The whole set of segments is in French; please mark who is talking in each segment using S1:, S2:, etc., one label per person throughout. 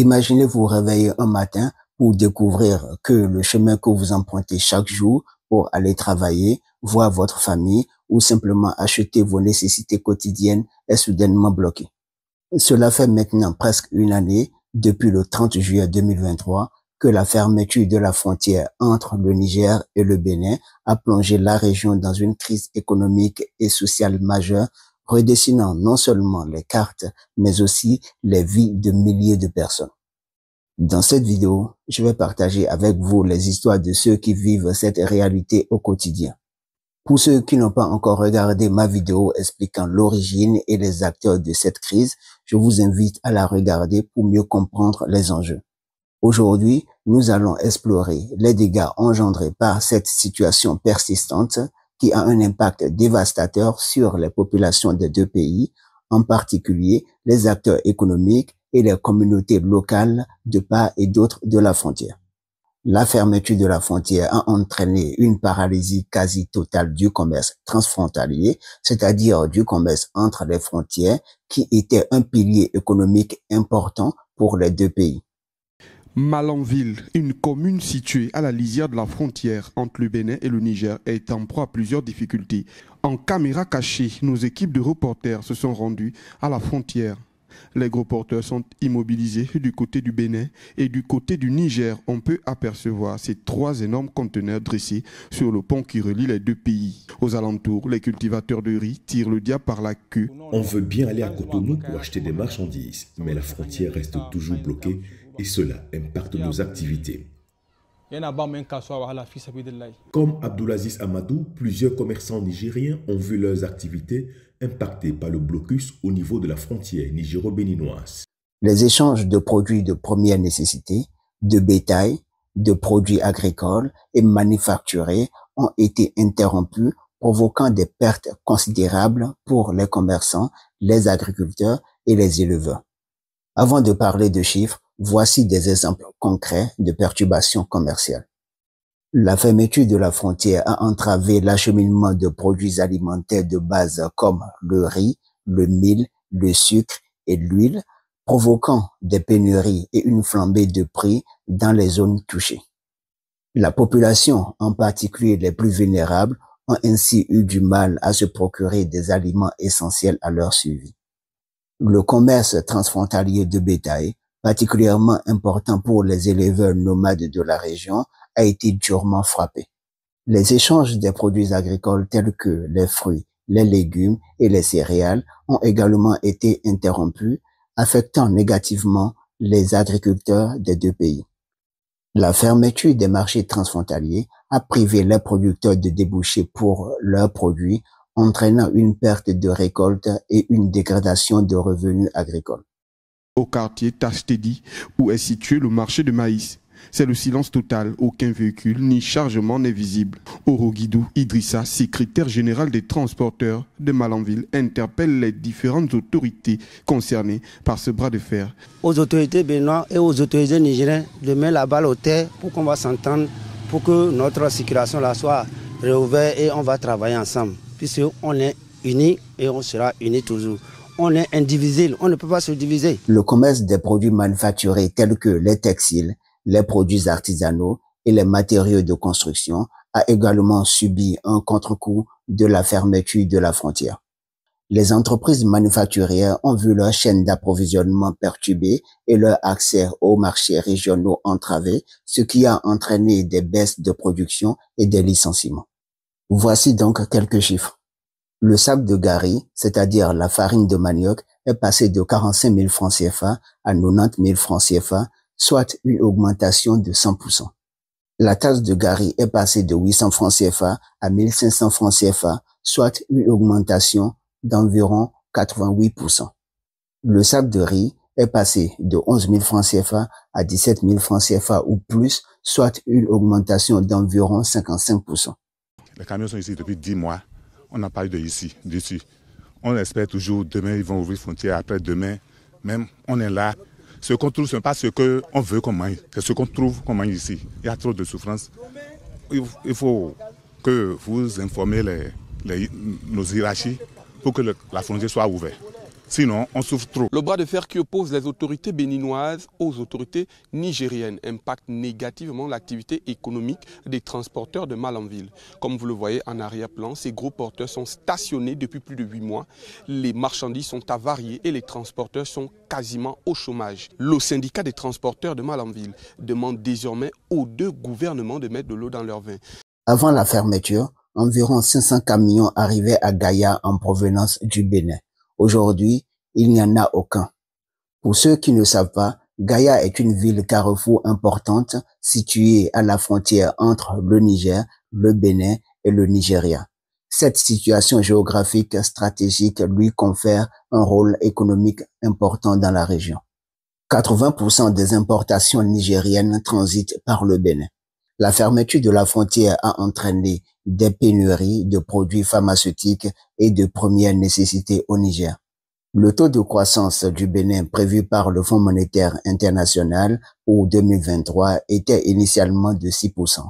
S1: Imaginez vous réveiller un matin pour découvrir que le chemin que vous empruntez chaque jour pour aller travailler, voir votre famille ou simplement acheter vos nécessités quotidiennes est soudainement bloqué. Cela fait maintenant presque une année depuis le 30 juillet 2023 que la fermeture de la frontière entre le Niger et le Bénin a plongé la région dans une crise économique et sociale majeure redessinant non seulement les cartes, mais aussi les vies de milliers de personnes. Dans cette vidéo, je vais partager avec vous les histoires de ceux qui vivent cette réalité au quotidien. Pour ceux qui n'ont pas encore regardé ma vidéo expliquant l'origine et les acteurs de cette crise, je vous invite à la regarder pour mieux comprendre les enjeux. Aujourd'hui, nous allons explorer les dégâts engendrés par cette situation persistante, qui a un impact dévastateur sur les populations des deux pays, en particulier les acteurs économiques et les communautés locales de part et d'autre de la frontière. La fermeture de la frontière a entraîné une paralysie quasi totale du commerce transfrontalier, c'est-à-dire du commerce entre les frontières, qui était un pilier économique important pour les deux pays.
S2: Malanville, une commune située à la lisière de la frontière entre le Bénin et le Niger, est en proie à plusieurs difficultés. En caméra cachée, nos équipes de reporters se sont rendues à la frontière. Les gros porteurs sont immobilisés du côté du Bénin et du côté du Niger. On peut apercevoir ces trois énormes conteneurs dressés sur le pont qui relie les deux pays. Aux alentours, les cultivateurs de riz tirent le diable par la queue. On veut bien aller à Cotonou pour acheter des marchandises, mais la frontière reste toujours bloquée et cela impacte nos activités. Comme Abdulaziz Amadou, plusieurs commerçants nigériens ont vu leurs activités impactées par le blocus au niveau de la frontière nigéro-béninoise.
S1: Les échanges de produits de première nécessité, de bétail, de produits agricoles et manufacturés ont été interrompus, provoquant des pertes considérables pour les commerçants, les agriculteurs et les éleveurs. Avant de parler de chiffres, Voici des exemples concrets de perturbations commerciales. La fermeture de la frontière a entravé l'acheminement de produits alimentaires de base comme le riz, le mil, le sucre et l'huile, provoquant des pénuries et une flambée de prix dans les zones touchées. La population, en particulier les plus vulnérables, ont ainsi eu du mal à se procurer des aliments essentiels à leur suivi. Le commerce transfrontalier de bétail, particulièrement important pour les éleveurs nomades de la région, a été durement frappé. Les échanges des produits agricoles tels que les fruits, les légumes et les céréales ont également été interrompus, affectant négativement les agriculteurs des deux pays. La fermeture des marchés transfrontaliers a privé les producteurs de débouchés pour leurs produits, entraînant une perte de récolte et une dégradation de revenus agricoles
S2: au quartier Tashtedi, où est situé le marché de maïs. C'est le silence total, aucun véhicule ni chargement n'est visible. Oroguidou Idrissa, secrétaire général des transporteurs de Malanville, interpelle les différentes autorités concernées par ce bras de fer.
S1: Aux autorités béninois et aux autorités nigériennes de mettre la balle au terre pour qu'on va s'entendre, pour que notre circulation là soit réouverte et on va travailler ensemble, puisqu'on est unis et on sera unis toujours on est indivisible, on ne peut pas se diviser. Le commerce des produits manufacturés tels que les textiles, les produits artisanaux et les matériaux de construction a également subi un contre-coup de la fermeture de la frontière. Les entreprises manufacturières ont vu leur chaîne d'approvisionnement perturbée et leur accès aux marchés régionaux entravé, ce qui a entraîné des baisses de production et des licenciements. Voici donc quelques chiffres. Le sac de gari, c'est-à-dire la farine de manioc, est passé de 45 000 francs CFA à 90 000 francs CFA, soit une augmentation de 100%. La tasse de gari est passée de 800 francs CFA à 1500 francs CFA, soit une augmentation d'environ 88%. Le sac de riz est passé de 11 000 francs CFA à 17 000 francs CFA ou plus, soit une augmentation d'environ
S2: 55%. Les camions sont ici depuis 10 mois on n'a pas eu de ici, d'ici. On espère toujours, demain, ils vont ouvrir frontières, après demain, même, on est là. Ce qu'on trouve, ce n'est pas ce qu'on veut qu'on mange, c'est ce qu'on trouve qu'on mange ici. Il y a trop de souffrance. Il faut que vous informez les, nos hiérarchies pour que la frontière soit ouverte. Sinon, on souffre trop. Le bras de fer qui oppose les autorités béninoises aux autorités nigériennes impacte négativement l'activité économique des transporteurs de Malanville. Comme vous le voyez en arrière-plan, ces gros porteurs sont stationnés depuis plus de huit mois. Les marchandises sont avariées et les transporteurs sont quasiment au chômage. Le syndicat des transporteurs de Malanville demande désormais aux deux gouvernements de mettre de l'eau dans leur vin.
S1: Avant la fermeture, environ 500 camions arrivaient à Gaïa en provenance du Bénin. Aujourd'hui, il n'y en a aucun. Pour ceux qui ne savent pas, Gaïa est une ville carrefour importante située à la frontière entre le Niger, le Bénin et le Nigeria. Cette situation géographique stratégique lui confère un rôle économique important dans la région. 80% des importations nigériennes transitent par le Bénin. La fermeture de la frontière a entraîné des pénuries de produits pharmaceutiques et de premières nécessités au Niger. Le taux de croissance du Bénin prévu par le Fonds monétaire international pour 2023 était initialement de 6%,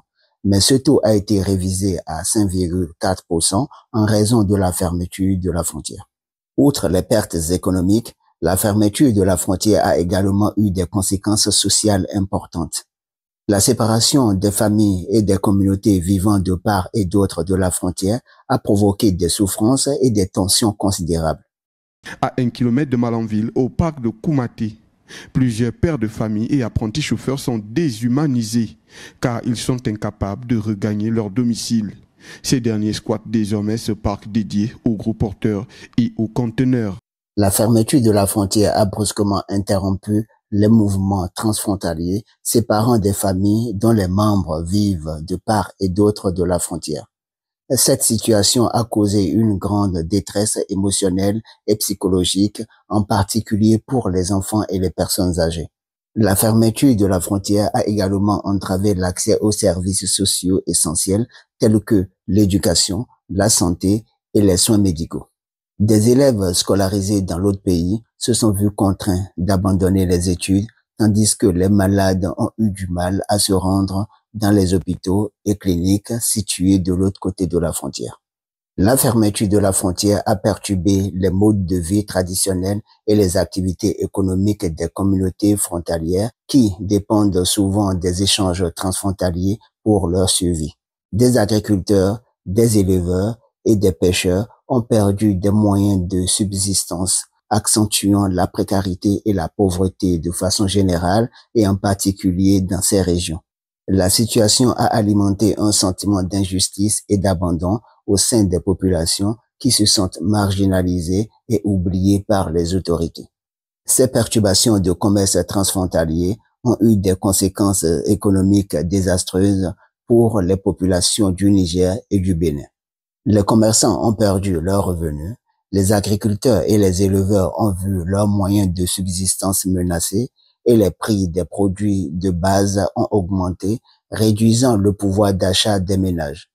S1: mais ce taux a été révisé à 5,4% en raison de la fermeture de la frontière. Outre les pertes économiques, la fermeture de la frontière a également eu des conséquences sociales importantes. La séparation des familles et des communautés vivant de part et d'autre de la frontière a provoqué des souffrances et des tensions considérables.
S2: À un kilomètre de Malanville, au parc de Koumaté, plusieurs pères de famille et apprentis chauffeurs sont déshumanisés car ils sont incapables de regagner leur domicile. Ces derniers squattent désormais ce parc dédié aux gros porteurs et aux
S1: conteneurs. La fermeture de la frontière a brusquement interrompu les mouvements transfrontaliers séparant des familles dont les membres vivent de part et d'autre de la frontière. Cette situation a causé une grande détresse émotionnelle et psychologique, en particulier pour les enfants et les personnes âgées. La fermeture de la frontière a également entravé l'accès aux services sociaux essentiels tels que l'éducation, la santé et les soins médicaux. Des élèves scolarisés dans l'autre pays se sont vus contraints d'abandonner les études, tandis que les malades ont eu du mal à se rendre dans les hôpitaux et cliniques situés de l'autre côté de la frontière. La fermeture de la frontière a perturbé les modes de vie traditionnels et les activités économiques des communautés frontalières qui dépendent souvent des échanges transfrontaliers pour leur survie. Des agriculteurs, des éleveurs et des pêcheurs ont perdu des moyens de subsistance, accentuant la précarité et la pauvreté de façon générale et en particulier dans ces régions. La situation a alimenté un sentiment d'injustice et d'abandon au sein des populations qui se sentent marginalisées et oubliées par les autorités. Ces perturbations de commerce transfrontalier ont eu des conséquences économiques désastreuses pour les populations du Niger et du Bénin. Les commerçants ont perdu leurs revenus, les agriculteurs et les éleveurs ont vu leurs moyens de subsistance menacés et les prix des produits de base ont augmenté, réduisant le pouvoir d'achat des ménages.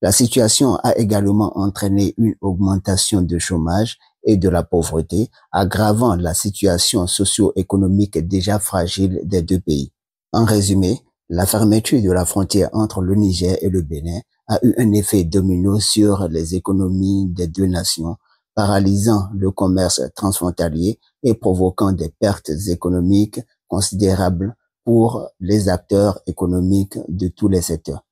S1: La situation a également entraîné une augmentation du chômage et de la pauvreté, aggravant la situation socio-économique déjà fragile des deux pays. En résumé, la fermeture de la frontière entre le Niger et le Bénin a eu un effet domino sur les économies des deux nations, paralysant le commerce transfrontalier et provoquant des pertes économiques considérables pour les acteurs économiques de tous les secteurs.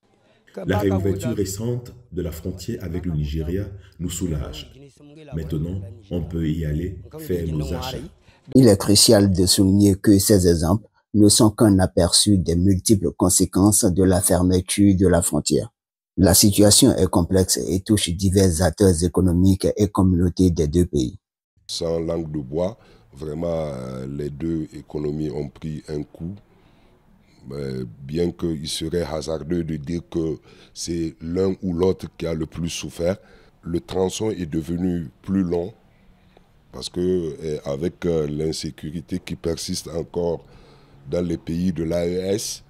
S2: La réouverture récente de la frontière avec le Nigeria nous soulage. Maintenant, on peut y aller faire nos achats.
S1: Il est crucial de souligner que ces exemples ne sont qu'un aperçu des multiples conséquences de la fermeture de la frontière. La situation est complexe et touche divers acteurs économiques et communautés des deux
S2: pays. Sans langue de bois, vraiment, euh, les deux économies ont pris un coup. Bien qu'il serait hasardeux de dire que c'est l'un ou l'autre qui a le plus souffert, le tronçon est devenu plus long parce que eh, avec euh, l'insécurité qui persiste encore dans les pays de l'AES,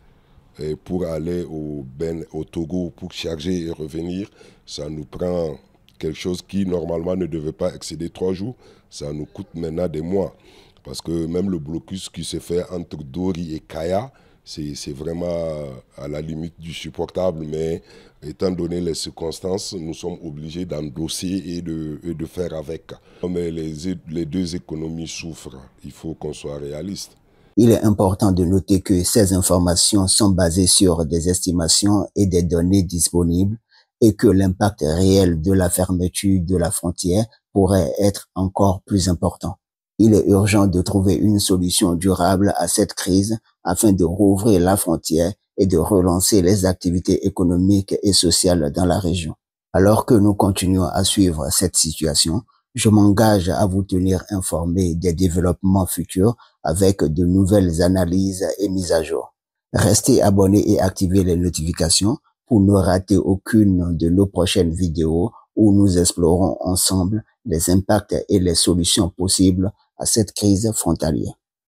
S2: et pour aller au, ben, au Togo, pour charger et revenir, ça nous prend quelque chose qui normalement ne devait pas excéder trois jours. Ça nous coûte maintenant des mois. Parce que même le blocus qui se fait entre Dori et Kaya, c'est vraiment à la limite du supportable, mais étant donné les circonstances, nous sommes obligés d'endosser et de, faire avec. Mais les deux économies souffrent, il faut qu'on soit réaliste.
S1: Il est important de noter que ces informations sont basées sur des estimations et des données disponibles et que l'impact réel de la fermeture de la frontière pourrait être encore plus important. Il est urgent de trouver une solution durable à cette crise afin de rouvrir la frontière et de relancer les activités économiques et sociales dans la région. Alors que nous continuons à suivre cette situation, je m'engage à vous tenir informé des développements futurs avec de nouvelles analyses et mises à jour. Restez abonnés et activez les notifications pour ne rater aucune de nos prochaines vidéos où nous explorons ensemble les impacts et les solutions possibles à cette crise frontalière.